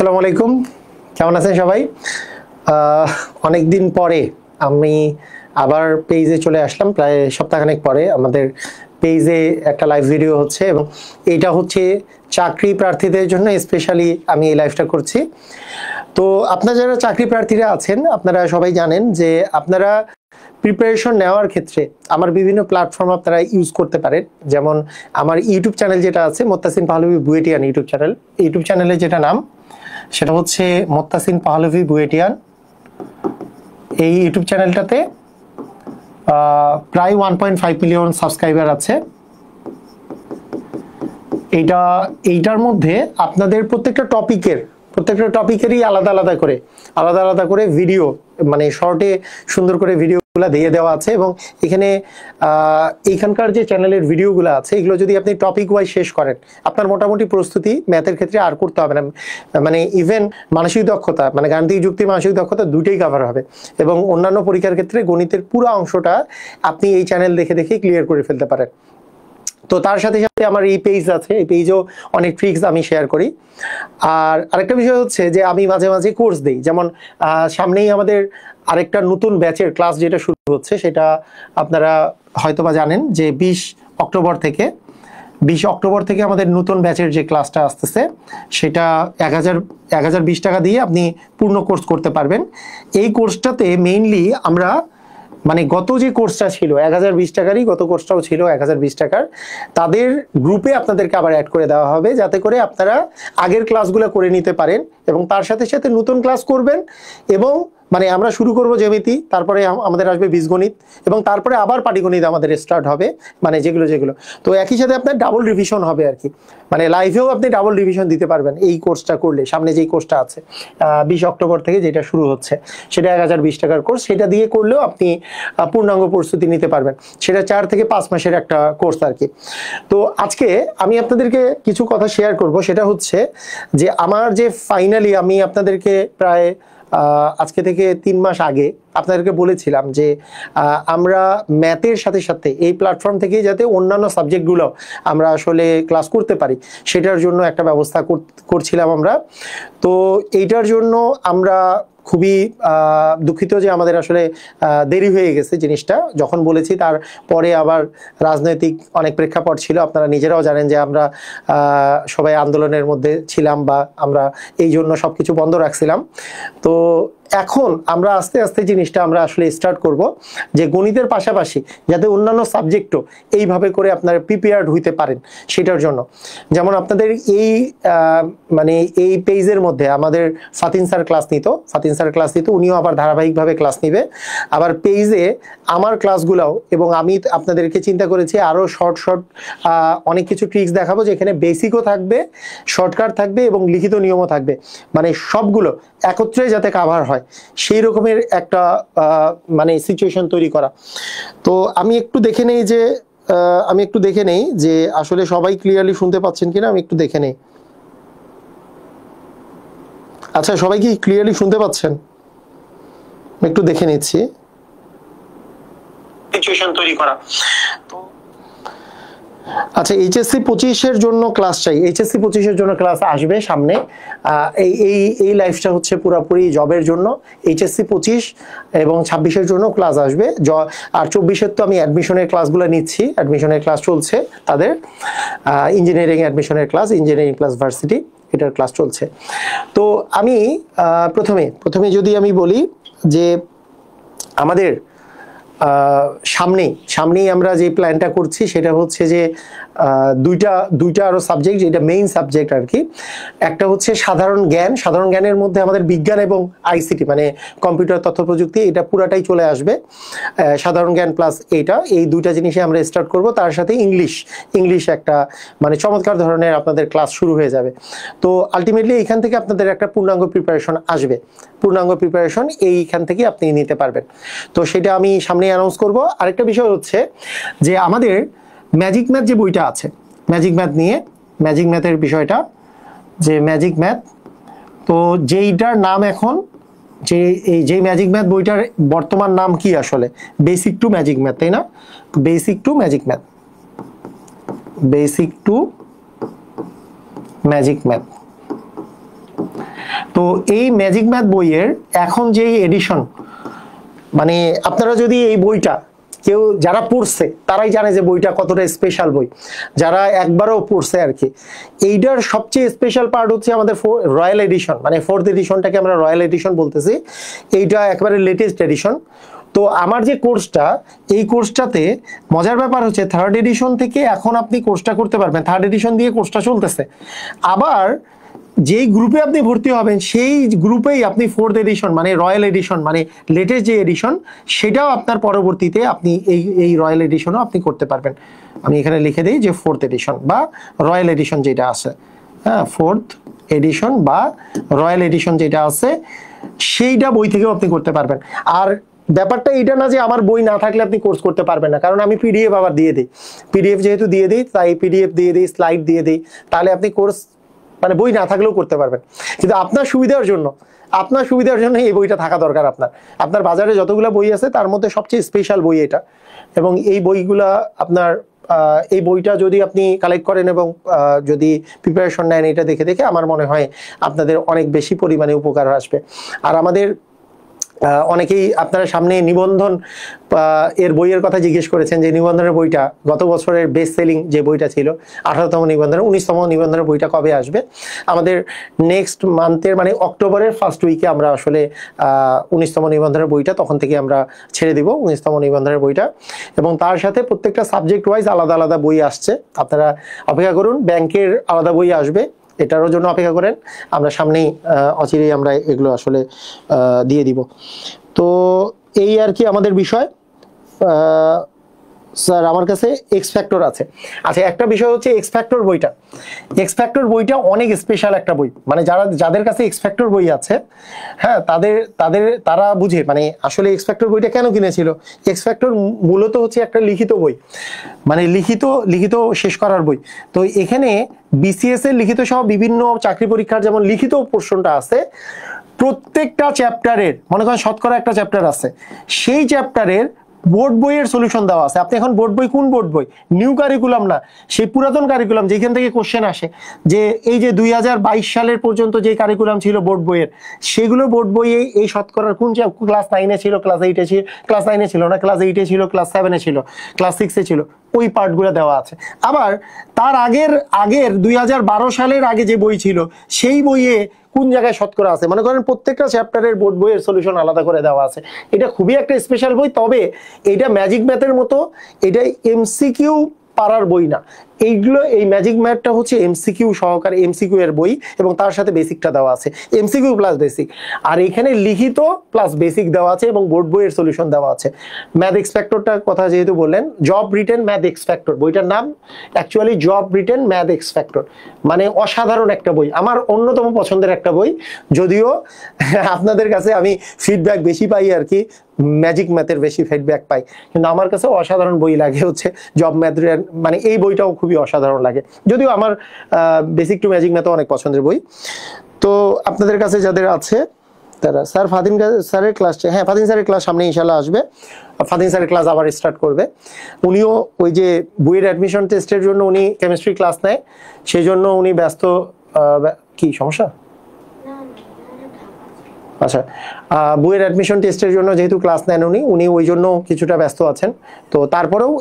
আসসালামু আলাইকুম কেমন আছেন সবাই অনেক দিন পরে আমি আবার পেজে চলে আসলাম প্রায় সপ্তাহখানেক পরে আমাদের পেজে একটা লাইভ ভিডিও হচ্ছে এবং এটা হচ্ছে চাকরি প্রার্থীদের জন্য স্পেশালি আমি এই লাইভটা করছি তো আপনারা যারা চাকরি প্রার্থীরা আছেন আপনারা সবাই জানেন যে আপনারা প্রিপারেশন নেওয়ার ক্ষেত্রে আমার বিভিন্ন প্ল্যাটফর্ম আপনারা ইউজ করতে পারেন যেমন আমার ইউটিউব চ্যানেল যেটা আছে মোত্তাসিন পাহলবি বুয়েটিয়ান ইউটিউব চ্যানেল ইউটিউব চ্যানেলের যেটা নাম সেটা হচ্ছে মোত্তাসিন পাহলভি বুয়েটিয়ান এই ইউটিউব চ্যানেলটাতে প্রায় one point five million subscriber আছে এটা এইটার মধ্যে আপনাদের প্রত্যেকটা টপিকের প্রত্যেকটা টপিকেরই আলাদা আলাদা করে আলাদা আলাদা করে ভিডিও মানে শর্টে সুন্দর করে ভিডিও গুলা দিয়ে দেওয়া আছে এবং এখানে এখানকার যে চ্যানেলের ভিডিওগুলো আছে এগুলো যদি আপনি টপিক ওয়াইজ শেষ করেন আপনার মোটামুটি প্রস্তুতি ম্যাথের ক্ষেত্রে আর করতে হবে না মানে ইভেন মানসিক দক্ষতা মানে গাণিতিক যুক্তি মানসিক দক্ষতা দুটোই কভার হবে এবং অন্যান্য পরীক্ষার ক্ষেত্রে গণিতের পুরো অংশটা আপনি এই চ্যানেল দেখে দেখে ক্লিয়ার করে ফেলতে পারেন তো তার সাথে সাথে আমার এই পেজ আছে এই পেজও অনেক ট্রিক্স আমি শেয়ার করি আর আরেকটা বিষয় হচ্ছে যে আমি মাঝে মাঝে কোর্স দিই যেমন সামনেই আমাদের আরেকটা নতুন ব্যাচের ক্লাস যেটা শুরু হচ্ছে সেটা আপনারা হয়তোবা জানেন যে বিশ অক্টোবর থেকে বিশ অক্টোবর থেকে আমাদের নতুন ব্যাচের যে ক্লাসটা আসতেছে সেটা এক হাজার এক হাজার বিশ টাকা দিয়ে আপনি পূর্ণ কোর্স করতে পারবেন এই কোর্সটাতে মেইনলি আমরা মানে গত যে কোর্সটা ছিল এক হাজার বিশ টাকারই গত কোর্সটাও ছিল এক হাজার বিশ টাকার তাদের গ্রুপে আপনাদেরকে আবার অ্যাড করে দেওয়া হবে যাতে করে আপনারা আগের ক্লাসগুলো করে নিতে পারেন এবং তার সাথে সাথে নতুন ক্লাস করবেন এবং মানে আমরা শুরু করব জ্যামিতি তারপরে আমাদের আসবে বীজগণিত এবং তারপরে আবার পাটিগণিত আমাদের স্টার্ট হবে মানে যেগুলো যেগুলো তো একই সাথে আপনার ডাবল রিভিশন হবে আর কি মানে লাইফেও আপনি ডাবল রিভিশন দিতে পারবেন এই কোর্সটা করলে সামনে যেই কোর্সটা আছে বিশ অক্টোবর থেকে যেটা শুরু হচ্ছে সেটা এক হাজার বিশ টাকার কোর্স সেটা দিয়ে করলেও আপনি পূর্ণাঙ্গ প্রস্তুতি নিতে পারবেন সেটা চার থেকে পাঁচ মাসের একটা কোর্স আর কি তো আজকে আমি আপনাদেরকে কিছু কথা শেয়ার করব সেটা হচ্ছে যে আমার যে ফাইনালি আমি আপনাদেরকে প্রায় আজকে থেকে তিন মাস আগে আপনাদেরকে বলেছিলাম যে আমরা ম্যাথের সাথে সাথে এই প্ল্যাটফর্ম থেকে যাতে অন্যান্য সাবজেক্টগুলো আমরা আসলে ক্লাস করতে পারি সেটার জন্য একটা ব্যবস্থা করছিলাম আমরা তো এইটার জন্য আমরা খুবই দুঃখিত যে আমাদের আসলে দেরি হয়ে গেছে জিনিসটা যখন বলেছি তার পরে আবার রাজনৈতিক অনেক প্রেক্ষাপট ছিল আপনারা নিজেরাও জানেন যে আমরা সবাই আন্দোলনের মধ্যে ছিলাম বা আমরা এই জন্য সব কিছু বন্ধ রাখছিলাম তো এখন আমরা আস্তে আস্তে জিনিসটা আমরা আসলে স্টার্ট করব যে গণিতের পাশাপাশি যাতে অন্যান্য সাবজেক্টও এইভাবে করে আপনারা প্রিপেয়ার্ড হইতে পারেন সেটার জন্য যেমন আপনাদের এই মানে এই পেজের মধ্যে আমাদের ফাতিন স্যার ক্লাস নিত ফাতিন স্যার ক্লাস নিত উনিও আবার ধারাবাহিকভাবে ক্লাস নিবে আবার পেজে আমার ক্লাসগুলাও এবং আমি আপনাদেরকে চিন্তা করেছি আরও শর্ট শর্ট অনেক কিছু ট্রিক্স দেখাবো যেখানে বেসিকও থাকবে শর্টকাট থাকবে এবং লিখিত নিয়মও থাকবে মানে সবগুলো একত্রে যাতে কাভার হয় হয় সেই রকমের একটা মানে সিচুয়েশন তৈরি করা তো আমি একটু দেখে নেই যে আমি একটু দেখে নেই যে আসলে সবাই ক্লিয়ারলি শুনতে পাচ্ছেন কিনা আমি একটু দেখে নেই আচ্ছা সবাই কি ক্লিয়ারলি শুনতে পাচ্ছেন একটু দেখে নিচ্ছি সিচুয়েশন তৈরি করা তো আচ্ছা এইচএসসি পঁচিশের জন্য ক্লাস চাই এইচএসসি পঁচিশের জন্য ক্লাস আসবে সামনে এই এই এই লাইফটা হচ্ছে পুরাপুরি জবের জন্য এইচএসসি পঁচিশ এবং ছাব্বিশের জন্য ক্লাস আসবে জ আর চব্বিশের তো আমি অ্যাডমিশনের ক্লাসগুলো নিচ্ছি অ্যাডমিশনের ক্লাস চলছে তাদের ইঞ্জিনিয়ারিং অ্যাডমিশনের ক্লাস ইঞ্জিনিয়ারিং ক্লাস ভার্সিটি এটার ক্লাস চলছে তো আমি প্রথমে প্রথমে যদি আমি বলি যে আমাদের সামনেই সামনেই আমরা যে প্ল্যানটা করছি সেটা হচ্ছে যে দুইটা দুইটা আরও সাবজেক্ট যেটা মেইন সাবজেক্ট আর কি একটা হচ্ছে সাধারণ জ্ঞান সাধারণ জ্ঞানের মধ্যে আমাদের বিজ্ঞান এবং আইসিটি মানে কম্পিউটার তথ্য প্রযুক্তি এটা পুরাটাই চলে আসবে সাধারণ জ্ঞান প্লাস এইটা এই দুইটা জিনিসে আমরা স্টার্ট করব তার সাথে ইংলিশ ইংলিশ একটা মানে চমৎকার ধরনের আপনাদের ক্লাস শুরু হয়ে যাবে তো আলটিমেটলি এখান থেকে আপনাদের একটা পূর্ণাঙ্গ প্রিপারেশন আসবে পূর্ণাঙ্গ প্রিপারেশন এইখান থেকে আপনি নিতে পারবেন তো সেটা আমি সামনে অ্যানাউন্স করব আরেকটা বিষয় হচ্ছে যে আমাদের ম্যাজিক ম্যাথ যে বইটা আছে ম্যাজিক ম্যাথ নিয়ে ম্যাজিক ম্যাথের বিষয়টা যে ম্যাজিক ম্যাথ তো যেইটার নাম এখন যে এই যে ম্যাজিক ম্যাথ বইটার বর্তমান নাম কি আসলে বেসিক টু ম্যাজিক ম্যাথ তাই না basic to magic math basic to magic math তো এই ম্যাজিক ম্যাথ বইয়ের এখন যে এডিশন মানে আপনারা যদি এই বইটা কেউ যারা পড়ছে তারাই জানে যে বইটা কতটা স্পেশাল বই যারা একবারও পড়ছে আর কি এইটার সবচেয়ে স্পেশাল পার্ট হচ্ছে আমাদের রয়্যাল এডিশন মানে ফোর্থ এডিশনটাকে আমরা রয়্যাল এডিশন বলতেছি এইটা একবারে লেটেস্ট এডিশন তো আমার যে কোর্সটা এই কোর্সটাতে মজার ব্যাপার হচ্ছে থার্ড এডিশন থেকে এখন আপনি কোর্সটা করতে পারবেন থার্ড এডিশন দিয়ে কোর্সটা চলতেছে আবার যেই গ্রুপে আপনি ভর্তি হবেন সেই গ্রুপেই আপনি ফোর্থ এডিশন মানে রয়্যাল এডিশন মানে লেটেস্ট যে এডিশন সেটাও আপনার পরবর্তীতে আপনি এই এই রয়্যাল এডিশনও আপনি করতে পারবেন আমি এখানে লিখে দিই যে ফোর্থ এডিশন বা রয়্যাল এডিশন যেটা আছে হ্যাঁ ফোর্থ এডিশন বা রয়্যাল এডিশন যেটা আছে সেইটা বই থেকেও আপনি করতে পারবেন আর ব্যাপারটা এটা না যে আমার বই না থাকলে আপনি কোর্স করতে পারবেন না কারণ আমি পিডিএফ আবার দিয়ে দিই পিডিএফ যেহেতু দিয়ে দিই তাই পিডিএফ দিয়ে দিই স্লাইড দিয়ে দিই তাহলে আপনি কোর্স মানে বই না থাকলেও করতে পারবেন কিন্তু আপনার সুবিধার জন্য আপনার সুবিধার জন্য এই বইটা থাকা দরকার আপনার আপনার বাজারে যতগুলো বই আছে তার মধ্যে সবচেয়ে স্পেশাল বই এটা এবং এই বইগুলা আপনার এই বইটা যদি আপনি কালেক্ট করেন এবং যদি প্রিপারেশন নেন এটা দেখে দেখে আমার মনে হয় আপনাদের অনেক বেশি পরিমাণে উপকার আসবে আর আমাদের অনেকেই আপনারা সামনে নিবন্ধন এর বইয়ের কথা জিজ্ঞেস করেছেন যে নিবন্ধনের বইটা গত বছরের বেস্ট সেলিং যে বইটা ছিল আঠারোতম নিবন্ধনের উনিশতম নিবন্ধনের বইটা কবে আসবে আমাদের নেক্সট মান্থের মানে অক্টোবরের ফার্স্ট উইকে আমরা আসলে উনিশতম নিবন্ধনের বইটা তখন থেকে আমরা ছেড়ে দিব উনিশতম নিবন্ধনের বইটা এবং তার সাথে প্রত্যেকটা সাবজেক্ট ওয়াইজ আলাদা আলাদা বই আসছে আপনারা অপেক্ষা করুন ব্যাংকের আলাদা বই আসবে এটারও জন্য অপেক্ষা করেন আমরা সামনেই অচিরেই আমরা এগুলো আসলে দিয়ে দিব তো এই আর কি আমাদের বিষয় স্যার আমার কাছে এক্স ফ্যাক্টর আছে আচ্ছা একটা বিষয় হচ্ছে এক্স ফ্যাক্টর বইটা এক্স ফ্যাক্টর বইটা অনেক স্পেশাল একটা বই মানে যারা যাদের কাছে এক্স ফ্যাক্টর বই আছে হ্যাঁ তাদের তাদের তারা বুঝে মানে আসলে এক্স ফ্যাক্টর বইটা কেন কিনেছিল এক্স ফ্যাক্টর মূলত হচ্ছে একটা লিখিত বই মানে লিখিত লিখিত শেষ করার বই তো এখানে বিসিএস এর লিখিত সহ বিভিন্ন চাকরি পরীক্ষার যেমন লিখিত পোর্শনটা আছে প্রত্যেকটা চ্যাপ্টারের মনে করেন শতকরা একটা চ্যাপ্টার আছে সেই চ্যাপ্টারের বোর্ড বইয়ের সলিউশন দেওয়া আছে আপনি এখন বোর্ড বই কোন বোর্ড বই নিউ কারিকুলাম না সেই পুরাতন কারিকুলাম যেখান থেকে কোশ্চেন আসে যে এই যে দুই সালের পর্যন্ত যে কারিকুলাম ছিল বোর্ড বইয়ের সেগুলো বোর্ড বইয়ে এই শতকরার কোন ক্লাস নাইনে ছিল ক্লাস এইটে ছিল ক্লাস নাইনে ছিল না ক্লাস এইটে ছিল ক্লাস সেভেনে ছিল ক্লাস সিক্সে ছিল ওই পার্টগুলো দেওয়া আছে আবার তার আগের আগের দুই সালের আগে যে বই ছিল সেই বইয়ে কোন জায়গায় শতকরা আছে মনে করেন প্রত্যেকটা চ্যাপ্টারের বোর্ড বইয়ের সলিউশন আলাদা করে দেওয়া আছে এটা খুবই একটা স্পেশাল বই তবে এটা ম্যাজিক ম্যাথের মতো এটা এমসিকিউ পারার বই না এইগুলো এই ম্যাজিক ম্যাটটা হচ্ছে এমসিকিউ সহকারে এমসিকিউ এর বই এবং তার সাথে বেসিকটা দেওয়া আছে এমসিকিউ প্লাস বেসিক আর এখানে লিখিত প্লাস বেসিক দেওয়া আছে এবং বোর্ড বইয়ের সলিউশন দেওয়া আছে ম্যাথ এক্সপেক্টরটার কথা যেহেতু বললেন জব রিটেন ম্যাথ এক্সপেক্টর বইটার নাম অ্যাকচুয়ালি জব রিটেন ম্যাথ এক্সপেক্টর মানে অসাধারণ একটা বই আমার অন্যতম পছন্দের একটা বই যদিও আপনাদের কাছে আমি ফিডব্যাক বেশি পাই আর কি ম্যাজিক ম্যাথের বেশি ফিডব্যাক পাই কিন্তু আমার কাছে অসাধারণ বই লাগে হচ্ছে জব ম্যাথ মানে এই বইটাও খুব খুবই অসাধারণ লাগে যদিও আমার বেসিক টু ম্যাজিক ম্যাথ অনেক পছন্দের বই তো আপনাদের কাছে যাদের আছে তারা স্যার ফাদিন স্যারের ক্লাস হ্যাঁ ফাদিন স্যারের ক্লাস সামনে ইনশাল্লাহ আসবে ফাদিন স্যারের ক্লাস আবার স্টার্ট করবে উনিও ওই যে বইয়ের অ্যাডমিশন টেস্টের জন্য উনি কেমিস্ট্রি ক্লাস নেয় সেই জন্য উনি ব্যস্ত কি সমস্যা আচ্ছা বইয়ের অ্যাডমিশন টেস্টের জন্য যেহেতু ক্লাস নেন উনি উনি ওই জন্য কিছুটা ব্যস্ত আছেন তো তারপরেও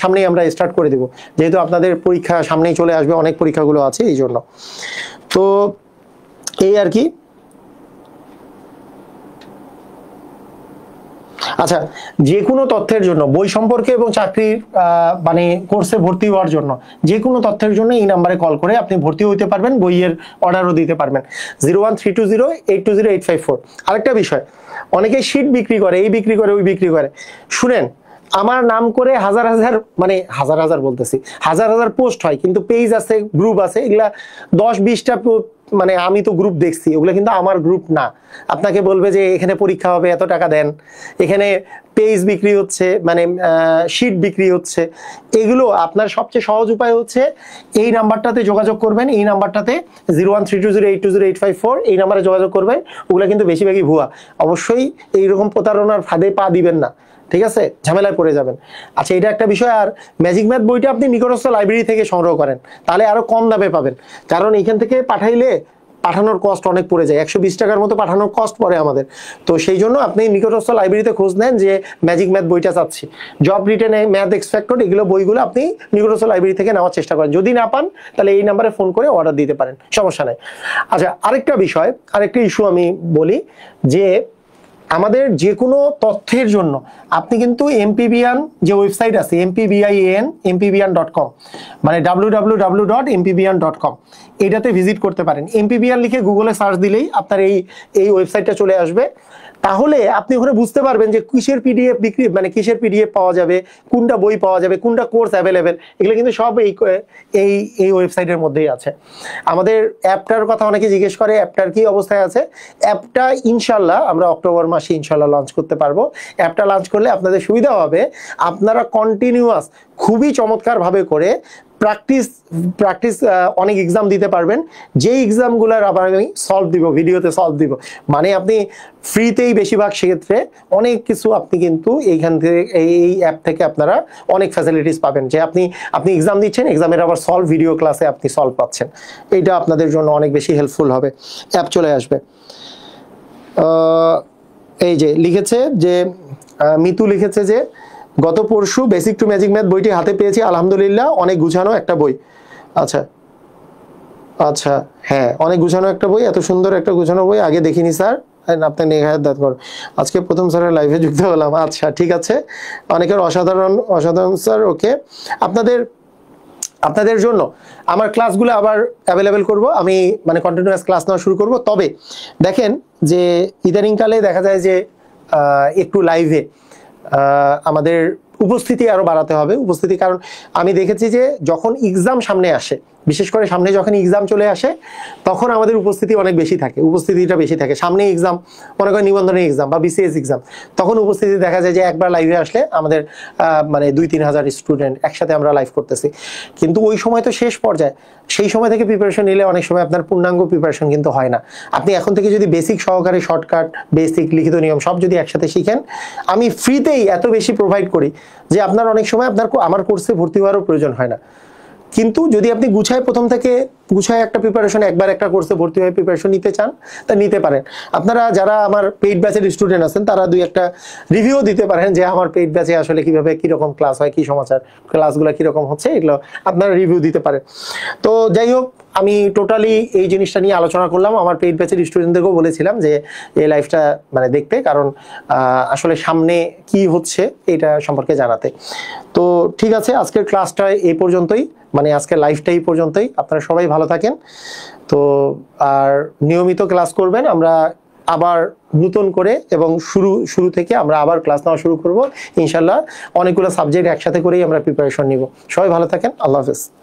সামনেই আমরা স্টার্ট করে দেব যেহেতু আপনাদের পরীক্ষা সামনেই চলে আসবে অনেক পরীক্ষাগুলো আছে এই জন্য তো এই আর কি আচ্ছা যে কোনো তথ্যের জন্য বই সম্পর্কে এবং চাকরি মানে কোর্সে ভর্তি হওয়ার জন্য যে কোনো তথ্যের জন্য এই নাম্বারে কল করে আপনি ভর্তি হইতে পারবেন বইয়ের অর্ডারও দিতে পারবেন zero one three two zero eight two zero eight five four আরেকটা বিষয় অনেকে শীট বিক্রি করে এই বিক্রি করে ওই বিক্রি করে শুনেন আমার নাম করে হাজার হাজার মানে হাজার হাজার বলতেছি হাজার হাজার পোস্ট হয় কিন্তু পেজ আছে গ্রুপ আছে এগুলা দশ বিশটা মানে আমি তো গ্রুপ দেখছি ওগুলো কিন্তু আমার গ্রুপ না আপনাকে বলবে যে এখানে পরীক্ষা হবে এত টাকা দেন এখানে পেজ বিক্রি হচ্ছে মানে শিট বিক্রি হচ্ছে এগুলো আপনার সবচেয়ে সহজ উপায় হচ্ছে এই নাম্বারটাতে যোগাযোগ করবেন এই নাম্বারটাতে zero one three two zero eight two zero eight five four এই নাম্বারে যোগাযোগ করবেন ওগুলো কিন্তু বেশিরভাগই ভুয়া অবশ্যই এইরকম প্রতারণার ফাঁদে পা দিবেন না ঠিক আছে ঝামেলায় পড়ে যাবেন আচ্ছা এটা একটা বিষয় আর ম্যাজিক ম্যাথ বইটা আপনি নিকটস্থ লাইব্রেরি থেকে সংগ্রহ করেন তাহলে আরও কম দামে পাবেন কারণ এখান থেকে পাঠাইলে পাঠানোর কস্ট অনেক পড়ে যায় একশো বিশ টাকার মতো পাঠানোর কস্ট পড়ে আমাদের তো সেই জন্য আপনি নিকটস্থ লাইব্রেরিতে খোঁজ নেন যে ম্যাজিক ম্যাথ বইটা চাচ্ছি জব রিটেন ম্যাথ এক্সপেক্টড এগুলো বইগুলো আপনি নিকটস্থ লাইব্রেরি থেকে নেওয়ার চেষ্টা করেন যদি না পান তাহলে এই নাম্বারে ফোন করে অর্ডার দিতে পারেন সমস্যা নেই আচ্ছা আরেকটা বিষয় আরেকটা ইস্যু আমি বলি যে আমাদের যে কোনো তথ্যের জন্য আপনি কিন্তু এমপিবিআন যে ওয়েবসাইট আছে এমপিবিআইএন এমপিবিআন ডট কম মানে W W dot dot com এটাতে ভিজিট করতে পারেন এমপিবিআন লিখে গুগলে সার্চ দিলেই আপনার এই এই ওয়েবসাইটটা চলে আসবে তাহলে আপনি ওখানে বুঝতে পারবেন যে কিসের পিডিএফ বিক্রি মানে কিসের পিডিএফ পাওয়া যাবে কোনটা বই পাওয়া যাবে কোনটা কোর্স অ্যাভেলেবেল এগুলো কিন্তু সব এই এই এই ওয়েবসাইটের মধ্যেই আছে আমাদের অ্যাপটার কথা অনেকে জিজ্ঞেস করে অ্যাপটার কি অবস্থায় আছে অ্যাপটা ইনশাল্লাহ আমরা অক্টোবর মাসে ইনশাল্লাহ লঞ্চ করতে পারবো অ্যাপটা লঞ্চ করলে আপনাদের সুবিধা হবে আপনারা কন্টিনিউয়াস খুবই চমৎকারভাবে করে প্র্যাকটিস প্র্যাকটিস অনেক এক্সাম দিতে পারবেন যেই এক্সামগুলোর আবার আমি সলভ দিব ভিডিওতে সলভ দিব মানে আপনি ফ্রিতেই বেশিরভাগ সেক্ষেত্রে অনেক কিছু আপনি কিন্তু এইখান থেকে এই অ্যাপ থেকে আপনারা অনেক ফ্যাসিলিটিস পাবেন যে আপনি আপনি এক্সাম দিচ্ছেন এক্সামের আবার সলভ ভিডিও ক্লাসে আপনি সলভ পাচ্ছেন এইটা আপনাদের জন্য অনেক বেশি হেল্পফুল হবে অ্যাপ চলে আসবে এই যে লিখেছে যে মিতু লিখেছে যে গত পরশু বেসিক টু ম্যাজিক ম্যাথ বইটি হাতে পেয়েছি আলহামদুলিল্লাহ অনেক গুছানো একটা বই আচ্ছা আচ্ছা হ্যাঁ অনেক গুছানো একটা বই এত সুন্দর একটা গুছানো বই আগে দেখিনি স্যার আপনার নেহায়াত দাঁত কর আজকে প্রথম স্যারের লাইভে যুক্ত হলাম আচ্ছা ঠিক আছে অনেকের অসাধারণ অসাধারণ স্যার ওকে আপনাদের আপনাদের জন্য আমার ক্লাসগুলো আবার অ্যাভেলেবেল করব আমি মানে কন্টিনিউয়াস ক্লাস নেওয়া শুরু করব তবে দেখেন যে ইদানিংকালে দেখা যায় যে একটু লাইভে আমাদের উপস্থিতি আরও বাড়াতে হবে উপস্থিতি কারণ আমি দেখেছি যে যখন এক্সাম সামনে আসে বিশেষ করে সামনে যখন এক্সাম চলে আসে তখন আমাদের উপস্থিতি অনেক বেশি থাকে উপস্থিতিটা বেশি থাকে সামনে এক্সাম মনে করেন নিবন্ধনের এক্সাম বা বিসিএস এক্সাম তখন উপস্থিতি দেখা যায় যে একবার লাইভে আসলে আমাদের মানে দুই তিন হাজার স্টুডেন্ট একসাথে আমরা লাইভ করতেছি কিন্তু ওই সময় তো শেষ পর্যায়ে সেই সময় থেকে প্রিপারেশন নিলে অনেক সময় আপনার পূর্ণাঙ্গ প্রিপারেশন কিন্তু হয় না আপনি এখন থেকে যদি বেসিক সহকারে শর্টকাট বেসিক লিখিত নিয়ম সব যদি একসাথে শিখেন আমি ফ্রিতেই এত বেশি প্রোভাইড করি যে আপনার অনেক সময় আপনার আমার কোর্সে ভর্তি হওয়ারও প্রয়োজন হয় না কিন্তু যদি আপনি গুছায় প্রথম থেকে গুছায় একটা প্রিপারেশন একবার একটা কোর্সে ভর্তি হয়ে প্রিপারেশন নিতে চান তা নিতে পারেন আপনারা যারা আমার পেইড ব্যাচের স্টুডেন্ট আছেন তারা দুই একটা রিভিউ দিতে পারেন যে আমার পেইড ব্যাচে আসলে কিভাবে কীরকম ক্লাস হয় কী সমাচার ক্লাসগুলো কীরকম হচ্ছে এগুলো আপনারা রিভিউ দিতে পারেন তো যাই হোক আমি টোটালি এই জিনিসটা নিয়ে আলোচনা করলাম আমার পেইড ব্যাচের স্টুডেন্টদেরকেও বলেছিলাম যে এই লাইফটা মানে দেখতে কারণ আসলে সামনে কি হচ্ছে এটা সম্পর্কে জানাতে তো ঠিক আছে আজকের ক্লাসটা এই পর্যন্তই মানে আজকের লাইফটা এই পর্যন্তই আপনারা সবাই ভালো ভালো থাকেন তো আর নিয়মিত ক্লাস করবেন আমরা আবার নতুন করে এবং শুরু শুরু থেকে আমরা আবার ক্লাস নেওয়া শুরু করব ইনশাল্লাহ অনেকগুলো সাবজেক্ট একসাথে করেই আমরা প্রিপারেশন নিব সবাই ভালো থাকেন আল্লাহ হাফেজ